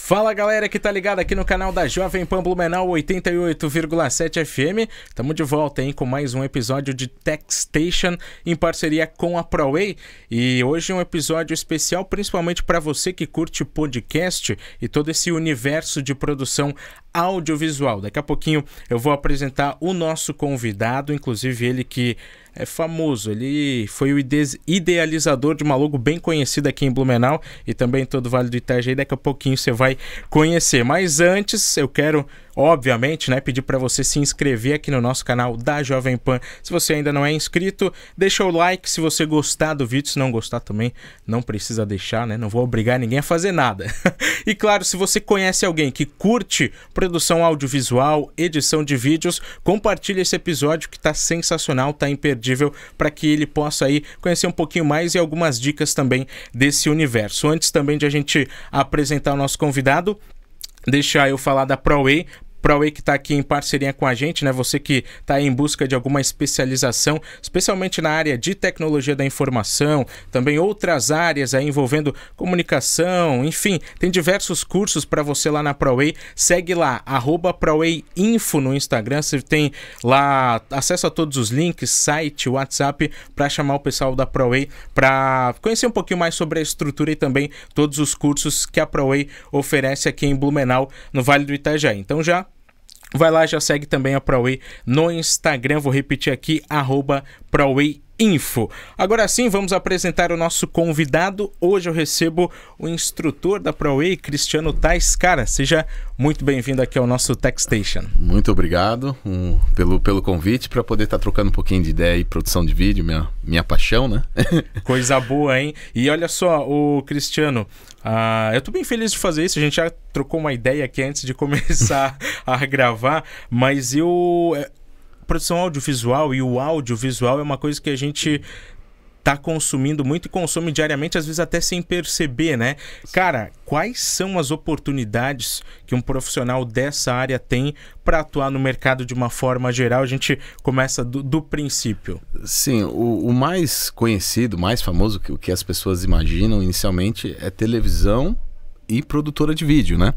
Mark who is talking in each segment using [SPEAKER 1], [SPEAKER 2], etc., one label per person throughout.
[SPEAKER 1] Fala galera que tá ligado aqui no canal da Jovem Pan Blumenau 88,7 FM. Tamo de volta hein, com mais um episódio de Tech Station em parceria com a ProWay. E hoje um episódio especial principalmente para você que curte podcast e todo esse universo de produção audiovisual. Daqui a pouquinho eu vou apresentar o nosso convidado, inclusive ele que é famoso. Ele foi o idealizador de uma logo bem conhecida aqui em Blumenau e também em todo o Vale do Itajaí. Daqui a pouquinho você vai conhecer. Mas antes, eu quero obviamente, né, pedir para você se inscrever aqui no nosso canal da Jovem Pan. Se você ainda não é inscrito, deixa o like se você gostar do vídeo, se não gostar também, não precisa deixar, né? Não vou obrigar ninguém a fazer nada. e claro, se você conhece alguém que curte produção audiovisual, edição de vídeos, compartilha esse episódio que está sensacional, está imperdível para que ele possa aí conhecer um pouquinho mais e algumas dicas também desse universo. Antes também de a gente apresentar o nosso convidado, deixar eu falar da ProWay. ProWay que está aqui em parceria com a gente, né? Você que está em busca de alguma especialização, especialmente na área de tecnologia da informação, também outras áreas aí envolvendo comunicação, enfim, tem diversos cursos para você lá na ProWay. Segue lá, arroba ProWayInfo no Instagram, você tem lá acesso a todos os links, site, WhatsApp, para chamar o pessoal da ProWay para conhecer um pouquinho mais sobre a estrutura e também todos os cursos que a ProWay oferece aqui em Blumenau, no Vale do Itajaí. Então já Vai lá, já segue também a ProWay no Instagram, vou repetir aqui, arroba ProWay Info. Agora sim, vamos apresentar o nosso convidado. Hoje eu recebo o instrutor da ProWay, Cristiano Tais. Cara, seja muito bem-vindo aqui ao nosso TechStation.
[SPEAKER 2] Muito obrigado um, pelo, pelo convite para poder estar tá trocando um pouquinho de ideia e produção de vídeo, minha, minha paixão, né? Coisa boa, hein? E olha só, o Cristiano,
[SPEAKER 1] ah, eu estou bem feliz de fazer isso. A gente já trocou uma ideia aqui antes de começar a gravar, mas eu produção audiovisual e o audiovisual é uma coisa que a gente tá consumindo muito e consome diariamente, às vezes até sem perceber, né? Cara, quais são as oportunidades que um profissional dessa área tem para atuar no mercado de uma forma geral? A gente começa do, do princípio.
[SPEAKER 2] Sim, o, o, mais conhecido, mais famoso, que, o que as pessoas imaginam inicialmente é televisão e produtora de vídeo, né?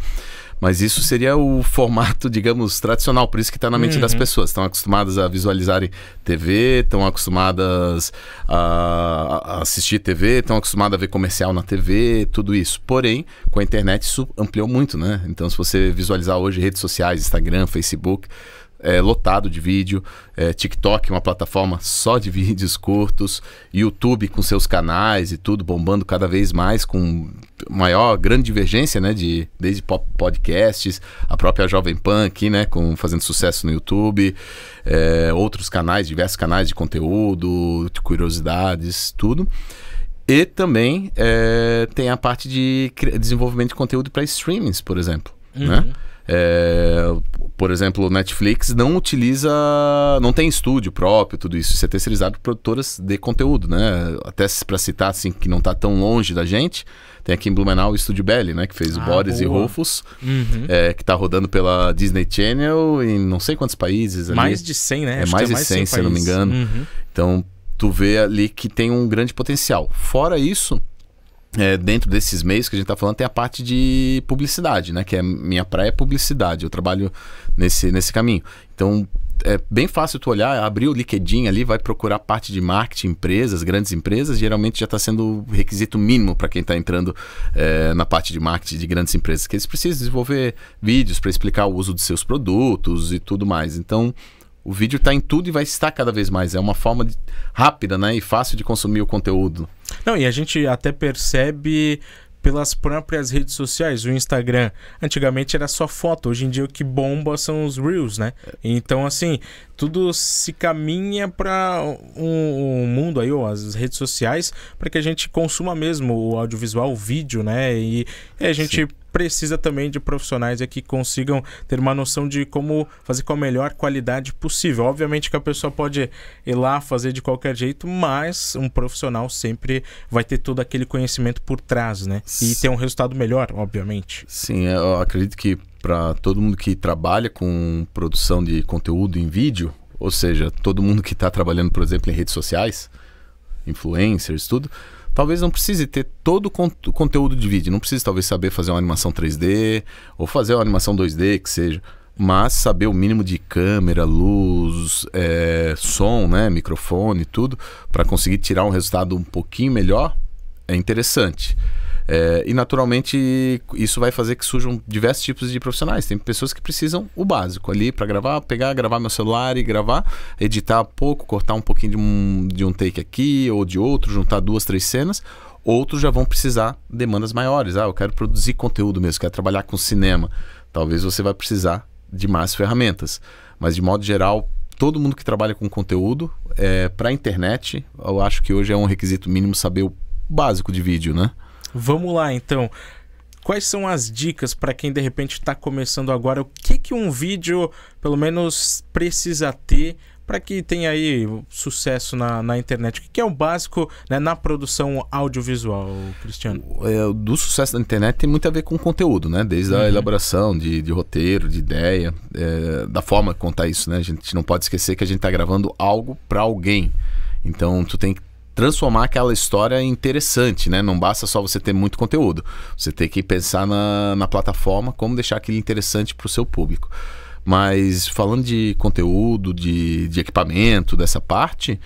[SPEAKER 2] Mas isso seria o formato, digamos, tradicional, por isso que está na mente uhum. das pessoas. Estão acostumadas a visualizarem TV, estão acostumadas a assistir TV, estão acostumadas a ver comercial na TV, tudo isso. Porém, com a internet isso ampliou muito, né? Então, se você visualizar hoje redes sociais, Instagram, Facebook, é, lotado de vídeo, é, TikTok, uma plataforma só de vídeos curtos, YouTube com seus canais e tudo, bombando cada vez mais, com maior, grande divergência, né? De, desde podcasts, a própria Jovem Pan aqui, né? Com, fazendo sucesso no YouTube, é, outros canais, diversos canais de conteúdo, de curiosidades, tudo. E também é, tem a parte de desenvolvimento de conteúdo para streamings, por exemplo, né? uhum. né? É, por exemplo, Netflix não utiliza, não tem estúdio próprio, tudo isso. Isso é terceirizado por produtoras de conteúdo, né? Até para citar, assim, que não está tão longe da gente, tem aqui em Blumenau o Estúdio Belly, né? Que fez ah, Boris boa. e Rufus, uhum. é, que está rodando pela Disney Channel em não sei quantos países. Ali. Mais de 100, né? É mais, é de 100, 100 se eu não me engano. Uhum. Então, tu vê ali que tem um grande potencial. Fora isso, é, dentro desses meios que a gente está falando, tem a parte de publicidade, né? Que é minha praia é publicidade. Eu trabalho nesse, nesse caminho. Então, é bem fácil tu olhar, abrir o LinkedIn ali, vai procurar parte de marketing, empresas, grandes empresas, geralmente já está sendo o requisito mínimo para quem está entrando é, na parte de marketing de grandes empresas, que eles precisam desenvolver vídeos para explicar o uso de seus produtos e tudo mais. Então, o vídeo está em tudo e vai estar cada vez mais. É uma forma de, rápida né, e fácil de consumir o conteúdo.
[SPEAKER 1] Não, e a gente até percebe pelas próprias redes sociais, o Instagram. Antigamente era só foto, hoje em dia o que bomba são os reels, né? Então, assim, tudo se caminha para um, um, mundo aí, ou as redes sociais, para que a gente consuma mesmo o audiovisual, o vídeo, né? E, e a gente Sim precisa também de profissionais aqui que consigam ter uma noção de como fazer com a melhor qualidade possível. Obviamente que a pessoa pode ir lá fazer de qualquer jeito, mas um profissional sempre vai ter todo aquele conhecimento por trás, né? E ter um resultado melhor, obviamente.
[SPEAKER 2] Sim, é, eu acredito que para todo mundo que trabalha com produção de conteúdo em vídeo, ou seja, todo mundo que está trabalhando, por exemplo, em redes sociais, influencers, tudo, talvez não precise ter todo o cont conteúdo de vídeo. Não precise talvez saber fazer uma animação 3D ou fazer uma animação 2D, que seja. Mas saber o mínimo de câmera, luz, é, som, né, microfone, tudo, para conseguir tirar um resultado um pouquinho melhor, é interessante. É, e naturalmente isso vai fazer que surjam diversos tipos de profissionais. Tem pessoas que precisam o básico ali para gravar, pegar, gravar meu celular e gravar, editar pouco, cortar um pouquinho de um, de um take aqui ou de outro, juntar duas, três cenas. Outros já vão precisar demandas maiores. Ah, eu quero produzir conteúdo mesmo, quero trabalhar com cinema. Talvez você vai precisar de mais ferramentas. Mas de modo geral, todo mundo que trabalha com conteúdo é, para a internet, eu acho que hoje é um requisito mínimo saber o básico de vídeo, né? Vamos lá
[SPEAKER 1] então. Quais são as dicas para quem de repente está começando agora? O que, que um vídeo, pelo menos, precisa ter para que tenha aí sucesso na, na internet? O que é o básico né, na produção audiovisual, Cristiano?
[SPEAKER 2] É, do sucesso da internet tem muito a ver com o conteúdo, né? Desde uhum. a elaboração de, de, roteiro, de ideia, é, da forma de contar isso, né? A gente não pode esquecer que a gente está gravando algo para alguém. Então, tu tem que transformar aquela história interessante, né? Não basta só você ter muito conteúdo. Você tem que pensar na, na plataforma, como deixar aquilo interessante para o seu público. Mas falando de conteúdo, de, de equipamento, dessa parte,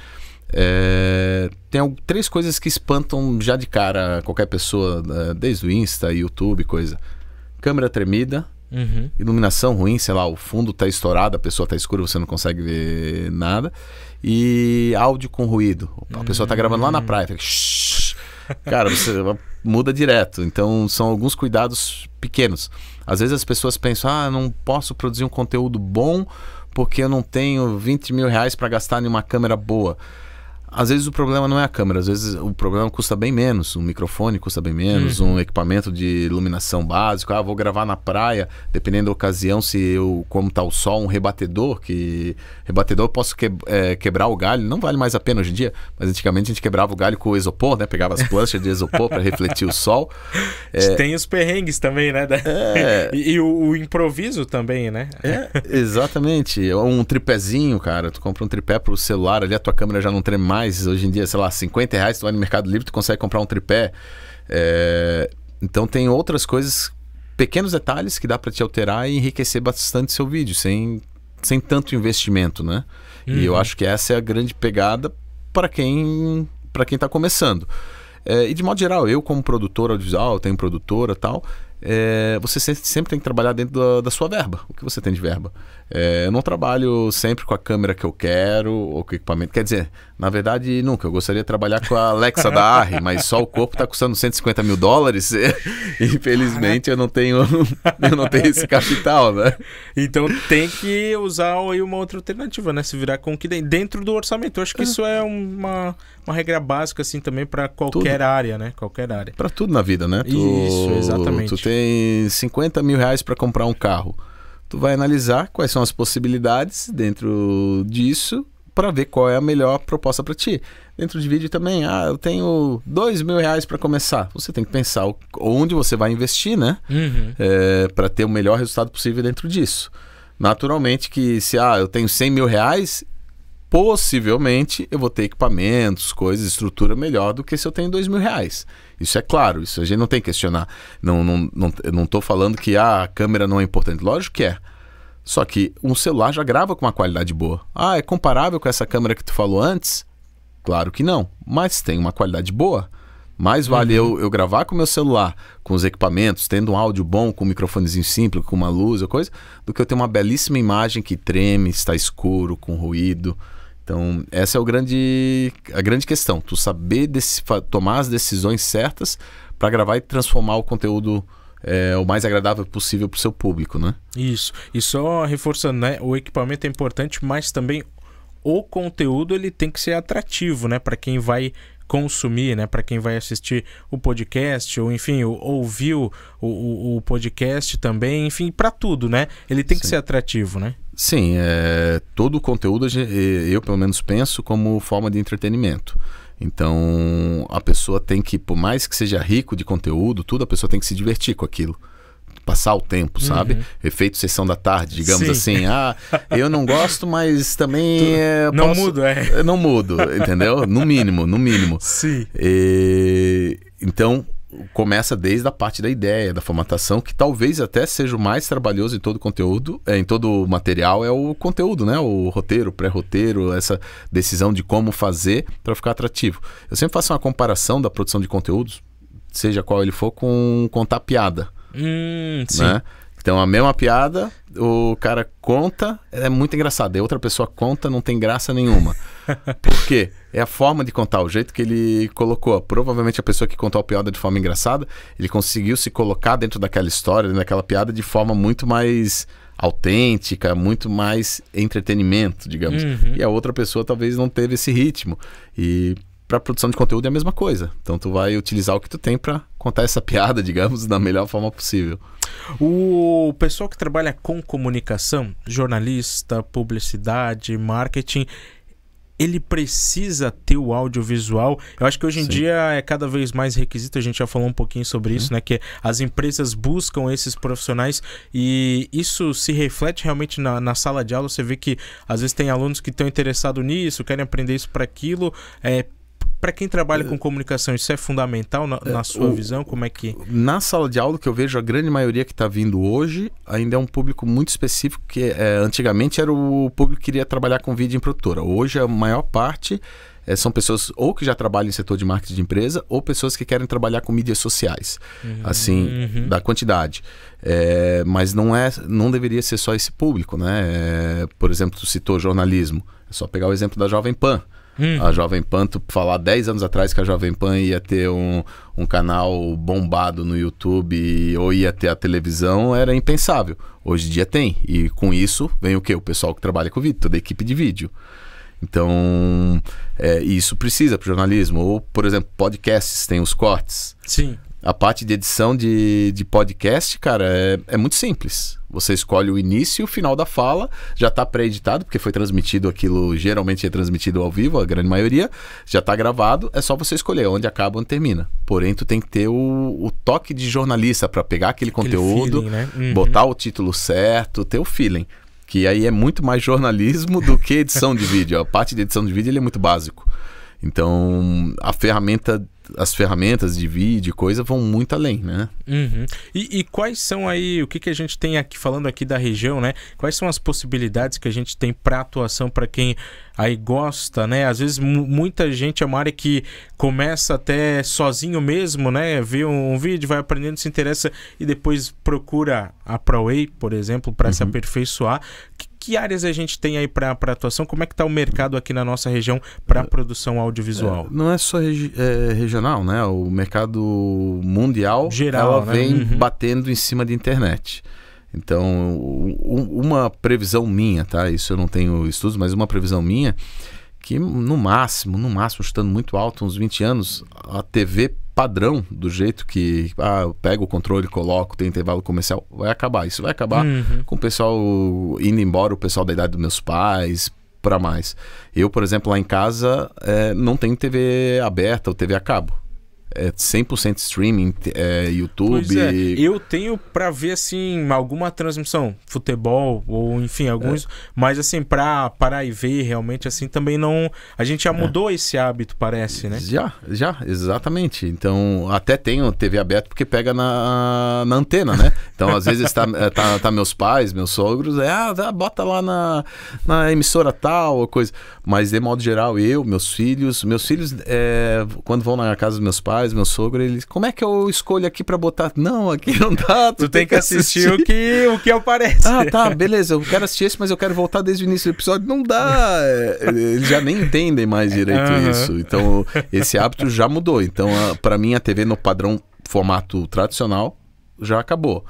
[SPEAKER 2] é, tem três coisas que espantam já de cara qualquer pessoa, é, desde o Insta, YouTube, coisa. Câmera tremida, uhum. iluminação ruim, sei lá, o fundo tá estourado, a pessoa tá escura, você não consegue ver nada e áudio com ruído. A pessoa está gravando lá na hum. praia. Fica, cara, você muda direto. Então, são alguns cuidados pequenos. Às vezes as pessoas pensam, ah, não posso produzir um conteúdo bom porque eu não tenho 20 mil reais para gastar em uma câmera boa às vezes o problema não é a câmera, às vezes o problema custa bem menos. Um microfone custa bem menos, uhum. um equipamento de iluminação básico. Ah, vou gravar na praia, dependendo da ocasião, se eu, como tá o sol, um rebatedor, que rebatedor eu posso que, é, quebrar o galho, não vale mais a pena hoje em dia, mas antigamente a gente quebrava o galho com o isopor, né? Pegava as planchas de isopor para refletir o sol. É... Tem
[SPEAKER 1] os perrengues também, né? É... e, e o, o, improviso também, né?
[SPEAKER 2] É, exatamente. É um tripézinho, cara. Tu compra um tripé pro celular ali, a tua câmera já não treme mais hoje em dia, sei lá, 50 reais, tu vai no Mercado Livre, tu consegue comprar um tripé. É... Então tem outras coisas, pequenos detalhes que dá para te alterar e enriquecer bastante seu vídeo, sem, sem tanto investimento, né? Uhum. E eu uhum. acho que essa é a grande pegada para quem para quem está começando. É, e de modo geral, eu como produtor audiovisual, tenho produtora tal, é, você sempre tem que trabalhar dentro da, da, sua verba, o que você tem de verba. É, eu não trabalho sempre com a câmera que eu quero ou com o equipamento. Quer dizer, na verdade, nunca. Eu gostaria de trabalhar com a Alexa da ARRI, mas só o corpo está custando 150 mil dólares. Infelizmente, eu não tenho eu não tenho esse capital, né? Então tem
[SPEAKER 1] que usar aí uma outra alternativa, né? Se virar com o que dentro do orçamento. Eu acho que isso é uma, uma regra básica, assim, também para qualquer tudo. área, né? Qualquer área.
[SPEAKER 2] Para tudo na vida, né? Tu, isso, exatamente. Tu tem 50 mil reais para comprar um carro tu vai analisar quais são as possibilidades dentro disso para ver qual é a melhor proposta para ti. Dentro de vídeo também, ah, eu tenho dois mil reais para começar. Você tem que pensar onde você vai investir, né? Uhum. É, para ter o melhor resultado possível dentro disso. Naturalmente que se ah, eu tenho 100 mil reais, possivelmente eu vou ter equipamentos, coisas, estrutura melhor do que se eu tenho dois mil reais. Isso é claro, isso a gente não tem que questionar. Não, não, não, não estou falando que ah, a câmera não é importante. Lógico que é. Só que um celular já grava com uma qualidade boa. Ah, é comparável com essa câmera que tu falou antes? Claro que não, mas tem uma qualidade boa. Mais vale uhum. eu, eu gravar com o meu celular, com os equipamentos, tendo um áudio bom, com um microfonezinho simples, com uma luz ou coisa, do que eu ter uma belíssima imagem que treme, está escuro, com ruído. Então, essa é o grande, a grande questão. Tu saber desse, tomar as decisões certas para gravar e transformar o conteúdo é, o mais agradável possível para o seu público, né?
[SPEAKER 1] Isso. E só reforçando, né? O equipamento é importante, mas também o conteúdo ele tem que ser atrativo, né? Para quem vai consumir, né? Para quem vai assistir o podcast, ou enfim, ou, ouviu o, o, o, podcast também, enfim, para tudo, né? Ele tem Sim. que ser atrativo,
[SPEAKER 2] né? Sim, é, todo o conteúdo eu pelo menos penso como forma de entretenimento. Então a pessoa tem que, por mais que seja rico de conteúdo, tudo, a pessoa tem que se divertir com aquilo passar o tempo, sabe? Uhum. Efeito sessão da tarde, digamos Sim. assim. Ah, eu não gosto, mas também. Eh, não posso... mudo, é. Eh, não mudo, entendeu? No mínimo, no mínimo. Sim. E... Então, começa desde a parte da ideia, da formatação, que talvez até seja o mais trabalhoso em todo conteúdo, eh, em todo material, é o conteúdo, né? O roteiro, pré-roteiro, essa decisão de como fazer para ficar atrativo. Eu sempre faço uma comparação da produção de conteúdos, seja qual ele for, com contar piada.
[SPEAKER 1] Hum, sim. Né?
[SPEAKER 2] Então a mesma piada, o cara conta, é muito engraçado. E é outra pessoa conta, não tem graça nenhuma. Por quê? É a forma de contar, o jeito que ele colocou. Provavelmente a pessoa que contou a piada de forma engraçada, ele conseguiu se colocar dentro daquela história, dentro daquela piada, de forma muito mais autêntica, muito mais entretenimento, digamos. Uhum. E a outra pessoa talvez não teve esse ritmo. E para produção de conteúdo é a mesma coisa. Então tu vai utilizar o que tu tem para contar essa piada, digamos, da melhor forma possível.
[SPEAKER 1] O pessoal que trabalha com comunicação, jornalista, publicidade, marketing, ele precisa ter o audiovisual. Eu acho que hoje em Sim. dia é cada vez mais requisito, a gente já falou um pouquinho sobre uhum. isso, né? Que as empresas buscam esses profissionais e isso se reflete realmente na, na sala de aula. Você vê que às vezes tem alunos que estão interessados nisso, querem aprender isso para aquilo. É, para quem trabalha é. com comunicação, isso é fundamental na, é, na sua o, visão? Como é que.
[SPEAKER 2] Na sala de aula que eu vejo, a grande maioria que está vindo hoje ainda é um público muito específico, que é, antigamente era o público que queria trabalhar com vídeo em produtora. Hoje a maior parte é, são pessoas ou que já trabalham em setor de marketing de empresa ou pessoas que querem trabalhar com mídias sociais, uhum, assim, uhum. da quantidade. É, mas não é, não deveria ser só esse público, né? É, por exemplo, tu citou jornalismo. É só pegar o exemplo da Jovem Pan. Hum. A Jovem Pan, tu falar 10 anos atrás que a Jovem Pan ia ter um, um canal bombado no YouTube ou ia ter a televisão, era impensável. Hoje em dia tem. E com isso vem o que? O pessoal que trabalha com vídeo, toda a equipe de vídeo. Então, é, isso precisa para jornalismo. Ou, por exemplo, podcasts tem os cortes. Sim. A parte de edição de, de podcast, cara, é, é muito simples. Você escolhe o início e o final da fala, já está pré-editado, porque foi transmitido aquilo, geralmente é transmitido ao vivo, a grande maioria, já está gravado, é só você escolher onde acaba, onde termina. Porém, tu tem que ter o, o toque de jornalista para pegar aquele, aquele conteúdo, feeling, né? uhum. botar o título certo, ter o feeling. Que aí é muito mais jornalismo do que edição de vídeo. A parte de edição de vídeo ele é muito básico. Então, a ferramenta, as ferramentas de vídeo e coisa vão muito além, né?
[SPEAKER 1] Uhum. E, e, quais são aí, o que, que a gente tem aqui, falando aqui da região, né? Quais são as possibilidades que a gente tem para atuação para quem aí gosta, né? Às vezes muita gente é uma área que começa até sozinho mesmo, né? Vê um, um vídeo, vai aprendendo, se interessa e depois procura a ProWay, por exemplo, para uhum. se aperfeiçoar. Que, que áreas a gente tem aí para atuação? Como é que está o mercado aqui na nossa região para é, produção audiovisual? É,
[SPEAKER 2] não é só regi é, regional, né? O mercado mundial Geral, ela né? vem uhum. batendo em cima de internet. Então, uma previsão minha, tá? Isso eu não tenho estudos, mas uma previsão minha que no máximo, no máximo, estando muito alto, uns 20 anos, a TV padrão, do jeito que ah, eu pego o controle, coloco, tem intervalo comercial, vai acabar. Isso vai acabar uhum. com o pessoal indo embora, o pessoal da idade dos meus pais, para mais. Eu, por exemplo, lá em casa é, não tenho TV aberta ou TV a cabo é 100% streaming, é, YouTube. É.
[SPEAKER 1] Eu tenho para ver assim alguma transmissão, futebol ou enfim, alguns, é. mas assim para parar e ver realmente assim também não, a gente já é. mudou esse hábito, parece, né? Já,
[SPEAKER 2] já, exatamente. Então, até tenho TV aberta porque pega na, na antena, né? Então, às vezes tá, é, tá, tá, meus pais, meus sogros, é, ah, tá, bota lá na, na emissora tal ou coisa, mas de modo geral eu, meus filhos, meus filhos é, quando vão na casa dos meus pais meu sogro, ele como é que eu escolho aqui para botar? Não, aqui não dá. Tu, tu tem, tem, que assistir, assistir, o que o que aparece. Ah, tá, beleza. Eu quero assistir esse, mas eu quero voltar desde o início do episódio. Não dá. É, eles já nem entendem mais direito uhum. isso. Então, esse hábito já mudou. Então, para mim a TV no padrão formato tradicional já acabou.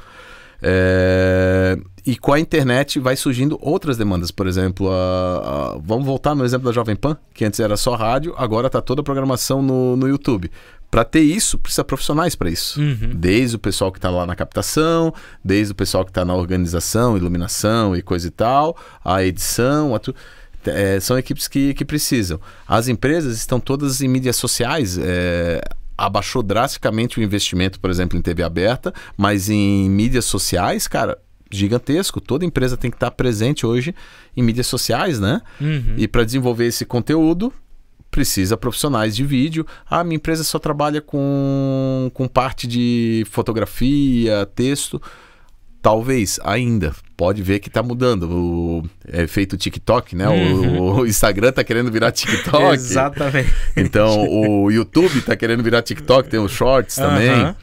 [SPEAKER 2] É, e com a internet vai surgindo outras demandas. Por exemplo, a, a, vamos voltar no exemplo da Jovem Pan, que antes era só rádio, agora está toda a programação no, no YouTube. Para ter isso, precisa profissionais para isso. Uhum. Desde o pessoal que está lá na captação, desde o pessoal que está na organização, iluminação e coisa e tal, a edição, a tu... é, são equipes que, que precisam. As empresas estão todas em mídias sociais. É abaixou drasticamente o investimento, por exemplo, em TV aberta, mas em mídias sociais, cara, gigantesco. Toda empresa tem que estar presente hoje em mídias sociais, né? Uhum. E para desenvolver esse conteúdo, precisa profissionais de vídeo. Ah, minha empresa só trabalha com, com parte de fotografia, texto. Talvez, ainda. Pode ver que tá mudando. O, é feito o TikTok, né? Uhum. O, o, Instagram tá querendo virar TikTok. Exatamente. Então, o YouTube tá querendo virar TikTok, tem os shorts também. Uhum.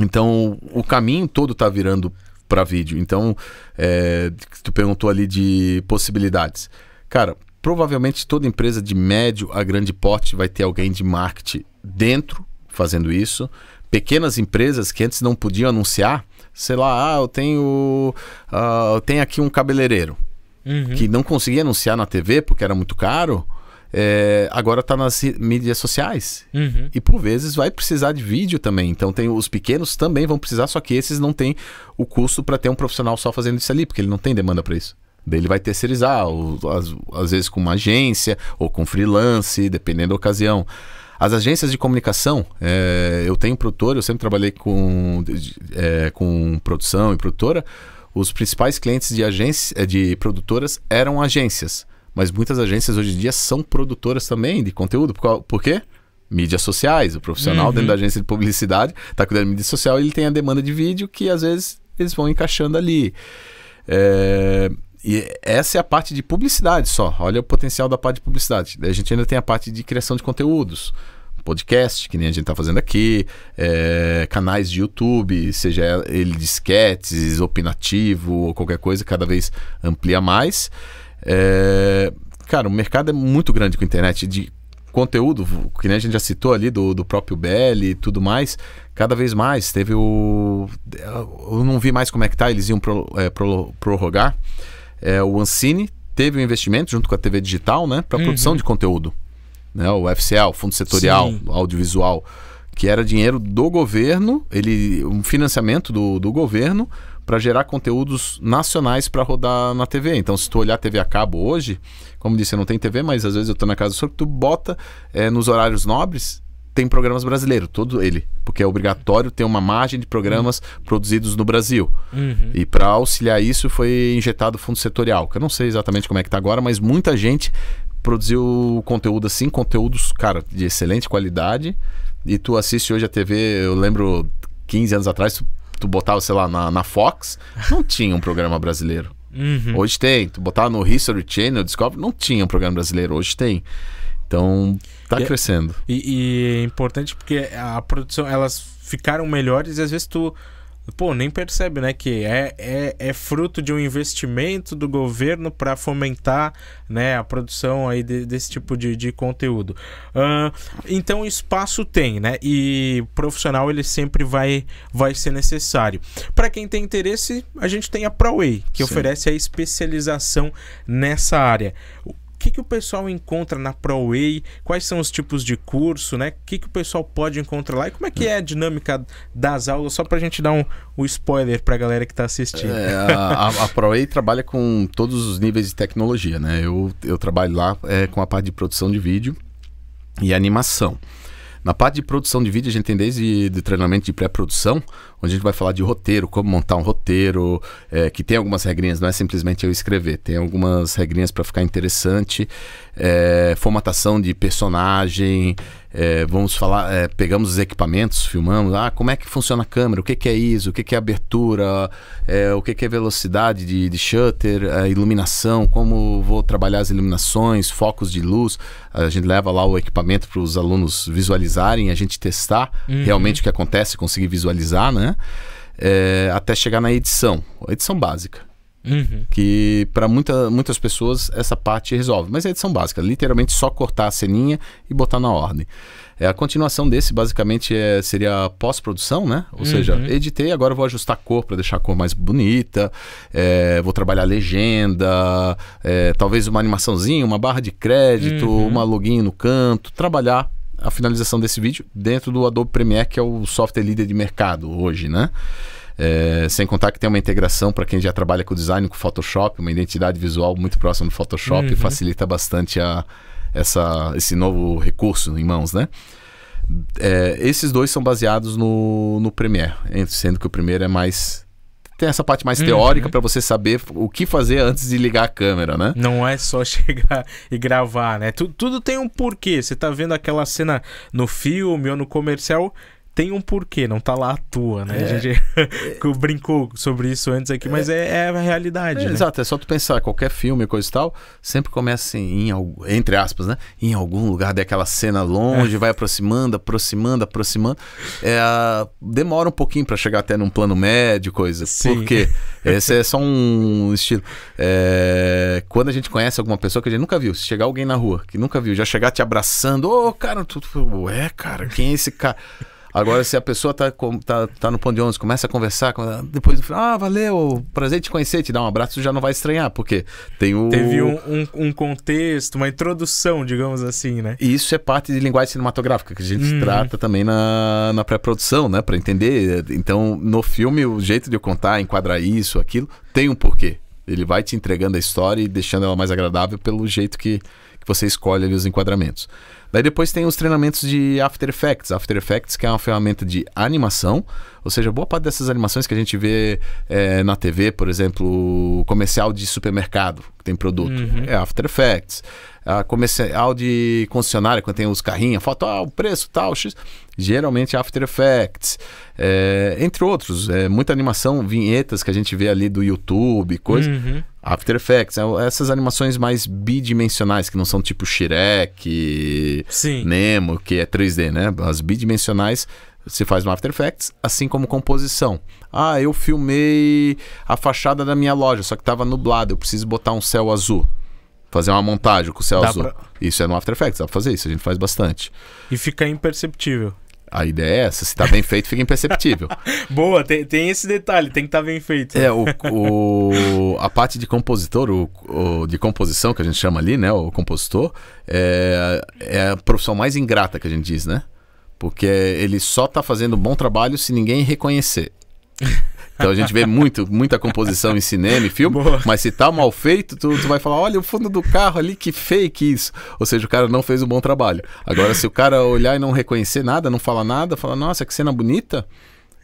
[SPEAKER 2] Então, o caminho todo tá virando para vídeo. Então, é, tu perguntou ali de possibilidades. Cara, provavelmente toda empresa de médio a grande porte vai ter alguém de marketing dentro fazendo isso. Pequenas empresas que antes não podiam anunciar, sei lá, ah, eu tenho, uh, tenho aqui um cabeleireiro uhum. que não conseguia anunciar na TV porque era muito caro. É, agora está nas mídias sociais. Uhum. E por vezes vai precisar de vídeo também. Então tem os pequenos também vão precisar, só que esses não tem o custo para ter um profissional só fazendo isso ali, porque ele não tem demanda para isso. Daí ele vai terceirizar, ou, às, às vezes com uma agência ou com freelance, dependendo da ocasião. As agências de comunicação, é, eu tenho produtor, eu sempre trabalhei com, é, com produção e produtora. Os principais clientes de agência, eh, de produtoras eram agências, mas muitas agências hoje em dia são produtoras também de conteúdo. Por, por quê? mídias sociais. O profissional uhum. dentro da agência de publicidade está cuidando de mídia social ele tem a demanda de vídeo que às vezes eles vão encaixando ali. É... E essa é a parte de publicidade só. Olha o potencial da parte de publicidade. A gente ainda tem a parte de criação de conteúdos. Podcast, que nem a gente está fazendo aqui, é, canais de YouTube, seja ele de sketches, opinativo ou qualquer coisa, cada vez amplia mais. É, cara, o mercado é muito grande com a internet de conteúdo, que nem a gente já citou ali do, do próprio Belly e tudo mais, cada vez mais. Teve o. Eu não vi mais como é que tá, eles iam pro, é, pro, prorrogar é, o Ancine teve um investimento junto com a TV digital, né, para uhum. produção de conteúdo, né, o FCL, Fundo Setorial Sim. Audiovisual, que era dinheiro do governo, ele um financiamento do, do governo para gerar conteúdos nacionais para rodar na TV. Então, se tu olhar TV a cabo hoje, como disse, não tem TV, mas às vezes eu estou na casa do senhor, tu bota é, nos horários nobres tem programas brasileiros, todo ele, porque é obrigatório ter uma margem de programas uhum. produzidos no Brasil. Uhum. E para auxiliar isso foi injetado fundo setorial, que eu não sei exatamente como é que está agora, mas muita gente produziu conteúdo assim, conteúdos, cara, de excelente qualidade. E tu assiste hoje a TV, eu lembro 15 anos atrás, tu, tu botava, sei lá, na, na Fox, não tinha um programa brasileiro. Uhum. Hoje tem. Tu botava no History Channel, Discovery, não tinha um programa brasileiro. Hoje tem. Então, tá e, é- crescendo.
[SPEAKER 1] E, e, é importante porque a produção, elas ficaram melhores e às vezes tu, pô, nem percebe, né? Que é, é, é fruto de um investimento do governo para fomentar né, a produção aí de, desse tipo de, de conteúdo. Uh, então, espaço tem, né? E profissional ele sempre vai, vai ser necessário. Para quem tem interesse, a gente tem a ProWay, que Sim. oferece a especialização nessa área que, que o pessoal encontra na ProWay? Quais são os tipos de curso, né? O que, que o pessoal pode encontrar lá? E como é que é a dinâmica das aulas? Só para a gente dar um, um spoiler para a galera que está assistindo. É, a, a
[SPEAKER 2] ProWay trabalha com todos os níveis de tecnologia, né? Eu, eu trabalho lá é, com a parte de produção de vídeo e animação. Na parte de produção de vídeo, a gente tem desde de treinamento de pré-produção, onde a gente vai falar de roteiro, como montar um roteiro, é, que tem algumas regrinhas, não é simplesmente eu escrever, tem algumas regrinhas para ficar interessante, é, formatação de personagem. É, vamos falar, é, pegamos os equipamentos, filmamos, ah, como é que funciona a câmera, o que, que é ISO, o que, que é abertura, é, o que, que é velocidade de, de shutter, a é, iluminação, como vou trabalhar as iluminações, focos de luz. A gente leva lá o equipamento para os alunos visualizarem, a gente testar uhum. realmente o que acontece, conseguir visualizar, né? É, até chegar na edição, edição básica. Uhum. Que para muita, muitas pessoas essa parte resolve. Mas é edição básica, literalmente só cortar a ceninha e botar na ordem. É, a continuação desse basicamente é, seria a pós-produção, né? Ou uhum. seja, editei, agora vou ajustar a cor para deixar a cor mais bonita, é, vou trabalhar legenda, é, talvez uma animaçãozinha, uma barra de crédito, uhum. uma login no canto, trabalhar a finalização desse vídeo dentro do Adobe Premiere, que é o software líder de mercado hoje, né? É, sem contar que tem uma integração para quem já trabalha com design, com Photoshop, uma identidade visual muito próxima do Photoshop, uhum. facilita bastante a, essa, esse novo recurso em mãos, né? É, esses dois são baseados no, no Premiere, sendo que o primeiro é mais. Tem essa parte mais uhum. teórica para você saber o que fazer antes de ligar a câmera, né? Não é só chegar e gravar, né? Tu, tudo tem um porquê. Você tá vendo aquela
[SPEAKER 1] cena no filme ou no comercial tem um porquê, não tá lá à toa, né? É. A gente brincou sobre isso antes aqui, mas é,
[SPEAKER 2] é, é a realidade. É, né? Exato, é só tu pensar, qualquer filme, coisa e tal, sempre começa assim, em, entre aspas, né? Em algum lugar daquela cena longe, é. vai aproximando, aproximando, aproximando. É, demora um pouquinho para chegar até num plano médio, coisa. Sim. Porque esse é só um estilo. quando a gente conhece alguma pessoa que a gente nunca viu, se chegar alguém na rua que nunca viu, já chegar te abraçando, ô, oh, cara, tu, ué, cara, quem é esse cara? Agora, se a pessoa está tá, tá no pão de ônibus, começa a conversar, depois, ah, valeu, prazer te conhecer, te dar um abraço, já não vai estranhar, porque tem o... Teve um,
[SPEAKER 1] um, um contexto, uma introdução, digamos assim, né?
[SPEAKER 2] E isso é parte de linguagem cinematográfica, que a gente hum. trata também na, na pré-produção, né? Para entender. Então, no filme, o jeito de eu contar, enquadrar isso, aquilo, tem um porquê. Ele vai te entregando a história e deixando ela mais agradável pelo jeito que, que você escolhe ali os enquadramentos. Daí depois tem os treinamentos de After Effects. After Effects que é uma ferramenta de animação, ou seja, boa parte dessas animações que a gente vê é, na TV, por exemplo, comercial de supermercado que tem produto, uhum. é After Effects a comercial de concessionária, quando tem os carrinhos, foto, ah, o preço, tal, X. Geralmente After Effects, é, entre outros. É, muita animação, vinhetas que a gente vê ali do YouTube, coisa. Uhum. After Effects, é, essas animações mais bidimensionais, que não são tipo Shrek, Sim. Nemo, que é 3D, né? As bidimensionais se faz no After Effects, assim como composição. Ah, eu filmei a fachada da minha loja, só que estava nublado, eu preciso botar um céu azul fazer uma montagem com o céu azul. Pra... Isso é no After Effects, dá pra fazer isso, a gente faz bastante. E fica imperceptível. A ideia é essa, se tá bem feito, fica imperceptível. Boa,
[SPEAKER 1] tem, tem, esse detalhe, tem que estar tá bem feito. É,
[SPEAKER 2] o, o, a parte de compositor, o, o, de composição que a gente chama ali, né? O compositor, é, é a profissão mais ingrata que a gente diz, né? Porque ele só tá fazendo um bom trabalho se ninguém reconhecer. Então a gente vê muito, muita composição em cinema e filme, Boa. mas se tá mal feito, tu, tu vai falar, olha o fundo do carro ali, que fake isso. Ou seja, o cara não fez um bom trabalho. Agora, se o cara olhar e não reconhecer nada, não falar nada, fala: nossa, que cena bonita,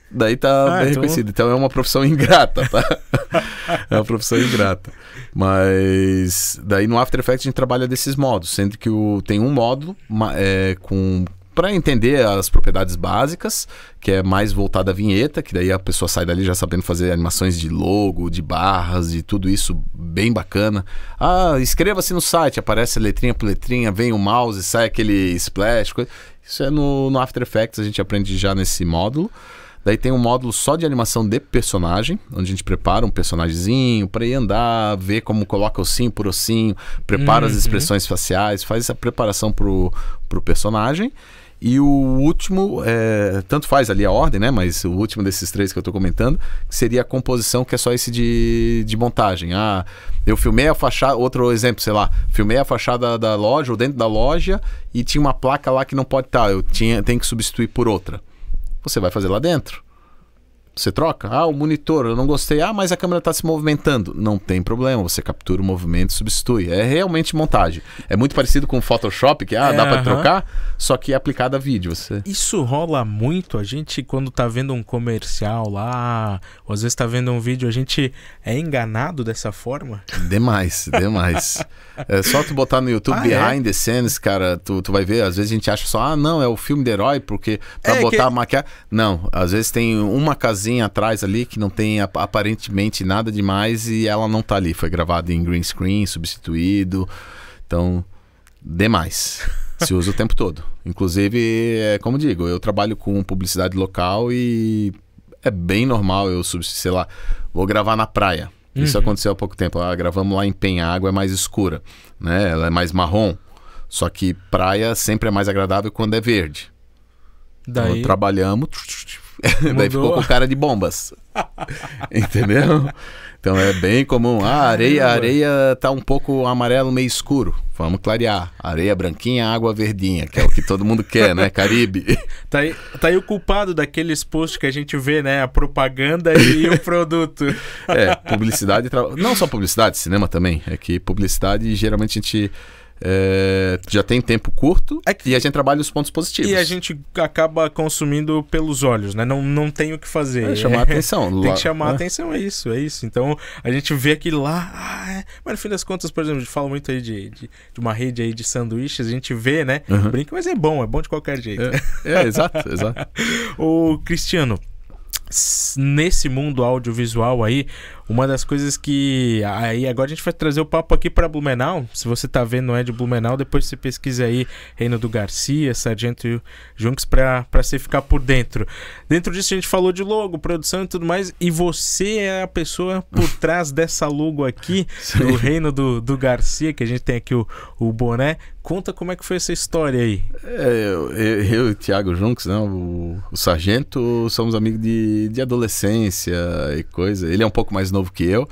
[SPEAKER 2] daí tá ah, bem então... reconhecido. Então é uma profissão ingrata, tá? é uma profissão ingrata. Mas daí no After Effects a gente trabalha desses modos, sendo que o, tem um módulo é, com para entender as propriedades básicas, que é mais voltada à vinheta, que daí a pessoa sai dali já sabendo fazer animações de logo, de barras, e tudo isso bem bacana. Ah, inscreva-se no site, aparece letrinha por letrinha, vem o mouse, sai aquele splash. Coisa. Isso é no, no After Effects, a gente aprende já nesse módulo. Daí tem um módulo só de animação de personagem, onde a gente prepara um personagemzinho para ir andar, ver como coloca o sim por ossinho, prepara uhum. as expressões faciais, faz essa preparação pro, pro personagem. E o último, é, tanto faz ali a ordem, né? Mas o último desses três que eu estou comentando, seria a composição, que é só esse de, de montagem. Ah, eu filmei a fachada, outro exemplo, sei lá, filmei a fachada da loja ou dentro da loja e tinha uma placa lá que não pode estar, tá, eu tinha, tenho que substituir por outra. Você vai fazer lá dentro. Você troca? Ah, o monitor, eu não gostei. Ah, mas a câmera está se movimentando. Não tem problema, você captura o movimento e substitui. É realmente montagem. É muito parecido com o Photoshop, que ah, é, dá para uh -huh. trocar, só que é aplicado a vídeo. Você...
[SPEAKER 1] Isso rola muito. A gente, quando tá vendo um comercial lá, ou às vezes está vendo um vídeo, a gente é enganado dessa forma?
[SPEAKER 2] Demais, demais. é só tu botar no YouTube ah, é? Behind é? the Scenes, cara, tu, tu vai ver. Às vezes a gente acha só, ah, não, é o filme de herói, porque para é botar que... a maquiagem. Não, às vezes tem uma casa atrás ali que não tem aparentemente nada demais e ela não tá ali. Foi gravado em green screen, substituído. Então, demais. Se usa o tempo todo. Inclusive, é como digo, eu trabalho com publicidade local e é bem normal eu, sei lá, vou gravar na praia. Isso uhum. aconteceu há pouco tempo. Ah, gravamos lá em Penha, é mais escura, né? Ela é mais marrom. Só que praia sempre é mais agradável quando é verde. Então, Daí... Então, trabalhamos, Daí ficou com cara de bombas. Entendeu? Então é bem comum. Ah, a areia, areia tá um pouco amarelo, meio escuro. Vamos clarear. Areia branquinha, água verdinha, que é o que todo mundo quer, né? Caribe. Tá aí, tá aí o culpado daqueles posts que a gente vê, né? A
[SPEAKER 1] propaganda
[SPEAKER 2] e o produto. É, publicidade. Tra... Não só publicidade, cinema também. É que publicidade geralmente a gente é, já tem tempo curto é que... e a gente trabalha os pontos positivos. E a gente
[SPEAKER 1] acaba consumindo pelos olhos, né? Não, não tem o que fazer. É, chamar a atenção. tem que chamar é. atenção, é isso, é isso. Então a gente vê que lá. Ah, é. mas no fim das contas, por exemplo, a gente fala muito aí de, de, de uma rede aí de sanduíches, a gente vê, né? Uhum. Brinca, mas é bom, é bom de qualquer jeito. É, é exato, exato. o Cristiano, nesse mundo audiovisual aí, uma das coisas que. Aí agora a gente vai trazer o papo aqui para Blumenau. Se você tá vendo, não é de Blumenau, depois você pesquisa aí Reino do Garcia, Sargento Junks, para você ficar por dentro. Dentro disso a gente falou de logo, produção e tudo mais. E você é a pessoa por trás dessa logo aqui, Sim. do Reino do, do Garcia, que a gente tem aqui o, o boné. Conta como é que foi essa
[SPEAKER 2] história aí. É, eu, eu, eu e o Thiago Junks, né, o, o Sargento, somos amigos de, de adolescência e coisa. Ele é um pouco mais novo novo que eu,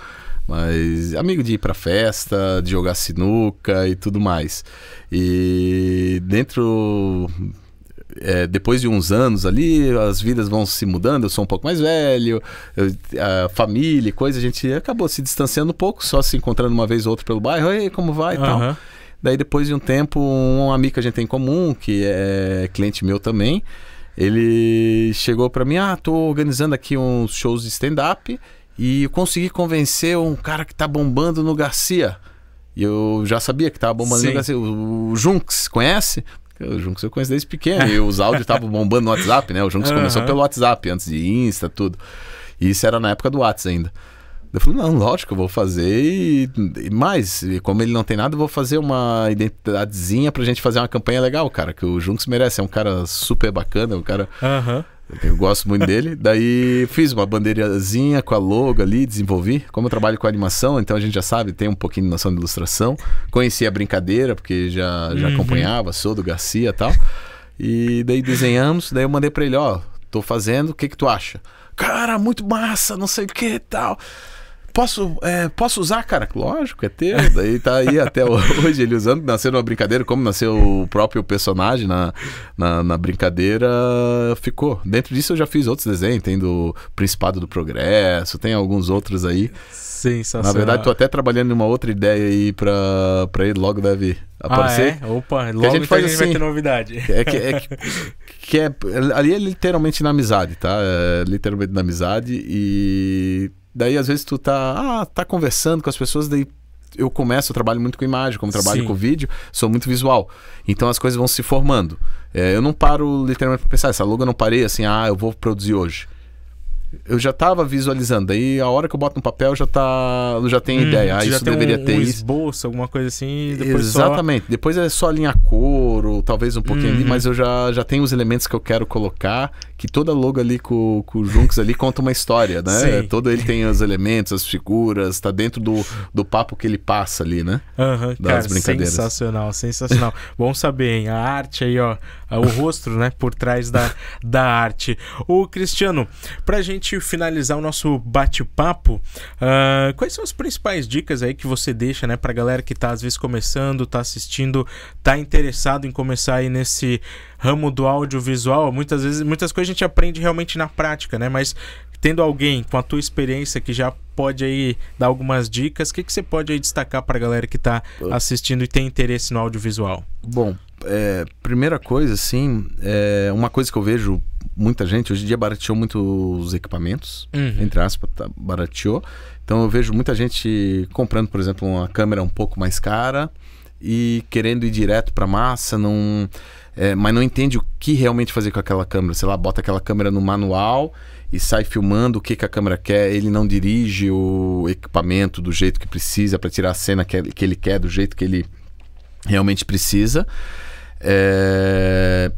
[SPEAKER 2] mas amigo de ir para festa, de jogar sinuca e tudo mais. E dentro é, depois de uns anos ali, as vidas vão se mudando, eu sou um pouco mais velho, eu, a família, coisa, a gente acabou se distanciando um pouco, só se encontrando uma vez ou outra pelo bairro, ei, como vai e uhum. tal. Daí depois de um tempo, um amigo que a gente tem em comum, que é cliente meu também, ele chegou para mim, ah, tô organizando aqui uns shows de stand-up, e consegui convencer um cara que tá bombando no Garcia. E eu já sabia que tava bombando Sim. no Garcia. O, o Junks, conhece? O Junks eu conheço desde pequeno. e os áudios estavam bombando no WhatsApp, né? O Junks uhum. começou pelo WhatsApp, antes de Insta, tudo. E isso era na época do WhatsApp ainda. Eu falei, não, lógico, eu vou fazer e, mais. como ele não tem nada, eu vou fazer uma identidadezinha pra gente fazer uma campanha legal, cara, que o Junks merece. É um cara super bacana, um cara. Uhum. Eu gosto muito dele. Daí fiz uma bandeirazinha com a logo ali, desenvolvi. Como eu trabalho com animação, então a gente já sabe, tem um pouquinho de noção de ilustração. Conheci a brincadeira, porque já, já uhum. acompanhava, sou do Garcia e tal. E daí desenhamos, daí eu mandei para ele, ó, tô fazendo, o que que tu acha? Cara, muito massa, não sei o que e tal posso, é, posso usar, cara? Lógico, é teu. Daí tá aí até hoje ele usando, nasceu numa brincadeira, como nasceu o próprio personagem na, na, na, brincadeira, ficou. Dentro disso eu já fiz outros desenhos, tem do Principado do Progresso, tem alguns outros aí. Sensacional. Na verdade, tô até trabalhando em uma outra ideia aí pra, pra ele, logo deve ah, aparecer. Ah, é? Opa, logo que a gente, faz a gente assim, vai ter novidade. É que, é que, que é, ali é literalmente na amizade, tá? É literalmente na amizade e daí às vezes tu tá, ah, tá conversando com as pessoas, daí eu começo, eu trabalho muito com imagem, como trabalho Sim. com vídeo, sou muito visual. Então as coisas vão se formando. É, eu não paro literalmente para pensar, essa logo eu não parei assim, ah, eu vou produzir hoje eu já estava visualizando. Aí a hora que eu boto no papel já tá, já tem hum, ideia. Ah, isso deveria um, ter um isso.
[SPEAKER 1] esboço, alguma coisa assim. Depois Exatamente.
[SPEAKER 2] Só... Depois é só alinhar cor ou talvez um pouquinho uhum. ali, mas eu já, já tenho os elementos que eu quero colocar. Que toda logo ali com, com o Junks ali conta uma história, né? Sim. Todo ele tem os elementos, as figuras, está dentro do, do papo que ele passa ali, né? Uhum, das cara, brincadeiras.
[SPEAKER 1] Sensacional, sensacional. Bom saber, hein? A arte aí, ó. É o rosto, né, por trás da, da arte. O Cristiano, para a gente finalizar o nosso bate-papo, uh, quais são as principais dicas aí que você deixa, né, para galera que está às vezes começando, está assistindo, está interessado em começar aí nesse ramo do audiovisual? Muitas vezes, muitas coisas a gente aprende realmente na prática, né? Mas tendo alguém com a tua experiência que já pode aí dar algumas dicas, o que, que você pode aí destacar para a galera que está assistindo e tem interesse no audiovisual?
[SPEAKER 2] Bom, é, primeira coisa, assim, é, uma coisa que eu vejo muita gente, hoje em dia barateou muito os equipamentos, uhum. entre aspas, tá, barateou. Então eu vejo muita gente comprando, por exemplo, uma câmera um pouco mais cara e querendo ir direto para massa, não, é, mas não entende o que realmente fazer com aquela câmera. Sei lá, bota aquela câmera no manual e sai filmando o que, que a câmera quer. Ele não dirige o equipamento do jeito que precisa para tirar a cena que, que ele quer, do jeito que ele realmente precisa. É,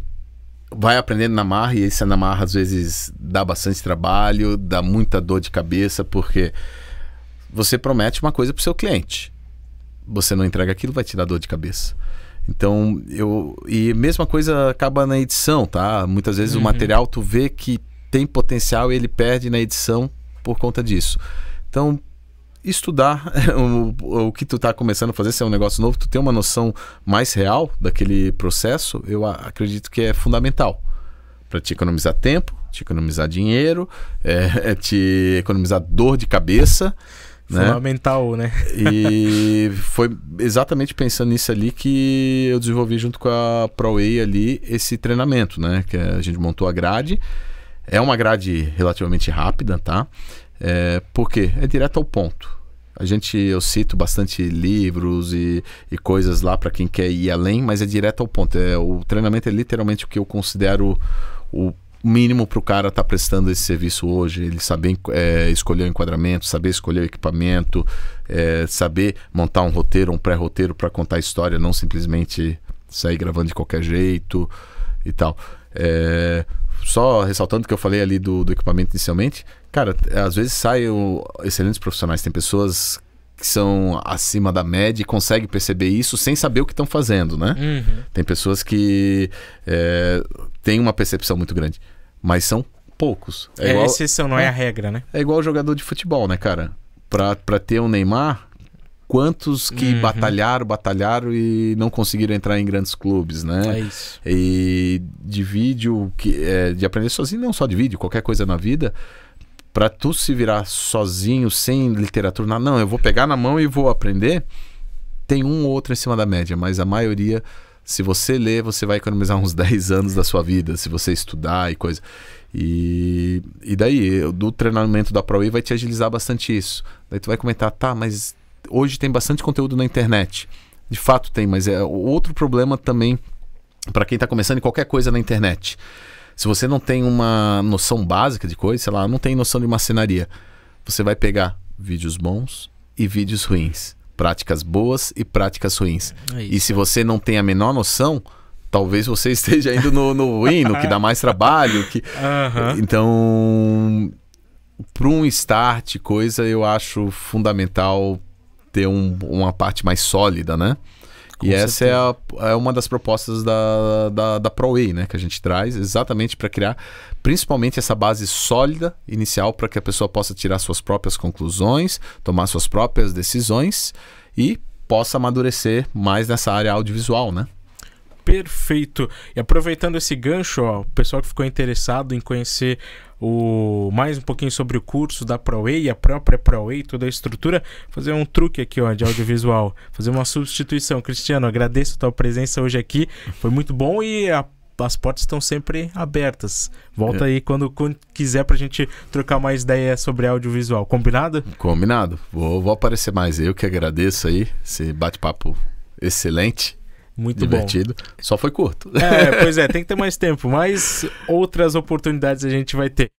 [SPEAKER 2] vai aprendendo na marra e esse na marra às vezes dá bastante trabalho, dá muita dor de cabeça, porque você promete uma coisa para o seu cliente. Você não entrega aquilo, vai te dar dor de cabeça. Então, eu. E mesma coisa acaba na edição, tá? Muitas vezes uhum. o material tu vê que tem potencial e ele perde na edição por conta disso. Então, estudar o, o que tu está começando a fazer, se é um negócio novo, tu ter uma noção mais real daquele processo, eu acredito que é fundamental para te economizar tempo, te economizar dinheiro, é, te economizar dor de cabeça. Né?
[SPEAKER 1] Fundamental, né?
[SPEAKER 2] e foi exatamente pensando nisso ali que eu desenvolvi junto com a ProWay ali esse treinamento, né? Que a gente montou a grade. É uma grade relativamente rápida, tá? É, por quê? É direto ao ponto. A gente, eu cito bastante livros e, e coisas lá para quem quer ir além, mas é direto ao ponto. É, o treinamento é literalmente o que eu considero o mínimo para o cara estar tá prestando esse serviço hoje, ele saber é, escolher o enquadramento, saber escolher o equipamento, é, saber montar um roteiro, um pré-roteiro para contar a história, não simplesmente sair gravando de qualquer jeito e tal. É, só ressaltando que eu falei ali do, do equipamento inicialmente, Cara, às vezes saem excelentes profissionais. Tem pessoas que são acima da média e conseguem perceber isso sem saber o que estão fazendo, né? Uhum. Tem pessoas que é, têm uma percepção muito grande, mas são poucos. É, é igual, exceção,
[SPEAKER 1] não é, é, a regra, né?
[SPEAKER 2] É igual jogador de futebol, né, cara? Pra, pra ter um Neymar, quantos que uhum. batalharam, batalharam e não conseguiram entrar em grandes clubes, né? É isso. E de vídeo, que, é, de aprender sozinho, não só de vídeo, qualquer coisa na vida, para tu se virar sozinho, sem literatura, não, eu vou pegar na mão e vou aprender, tem um ou outro em cima da média, mas a maioria, se você ler, você vai economizar uns 10 anos da sua vida, se você estudar e coisa. E, e daí, do treinamento da ProE vai te agilizar bastante isso. Daí tu vai comentar, tá, mas hoje tem bastante conteúdo na internet. De fato tem, mas é outro problema também para quem está começando em qualquer coisa na internet se você não tem uma noção básica de coisa, sei lá, não tem noção de macenaria, você vai pegar vídeos bons e vídeos ruins, práticas boas e práticas ruins. É e se você não tem a menor noção, talvez você esteja indo no, no ruim, no que dá mais trabalho. Que... Uhum. Então, para um start, coisa, eu acho fundamental ter um, uma parte mais sólida, né? e certeza. essa é, a, é, uma das propostas da, da, da ProWay, né? Que a gente traz exatamente para criar principalmente essa base sólida inicial para que a pessoa possa tirar suas próprias conclusões, tomar suas próprias decisões e possa amadurecer mais nessa área audiovisual, né? Perfeito. E aproveitando
[SPEAKER 1] esse gancho, ó, o pessoal que ficou interessado em conhecer o mais um pouquinho sobre o curso da ProWay, a própria ProWay, toda a estrutura. Fazer um truque aqui, ó, de audiovisual, fazer uma substituição. Cristiano, agradeço a tua presença hoje aqui. Foi muito bom e a as portas estão sempre abertas. Volta é. aí quando, quando quiser a gente trocar mais ideia
[SPEAKER 2] sobre audiovisual. Combinado? Combinado. Vou, vou aparecer mais. Eu que agradeço aí esse bate-papo excelente. Muito divertido. Bom. Só foi curto. É, pois é, tem
[SPEAKER 1] que ter mais tempo, mas outras oportunidades a gente vai ter.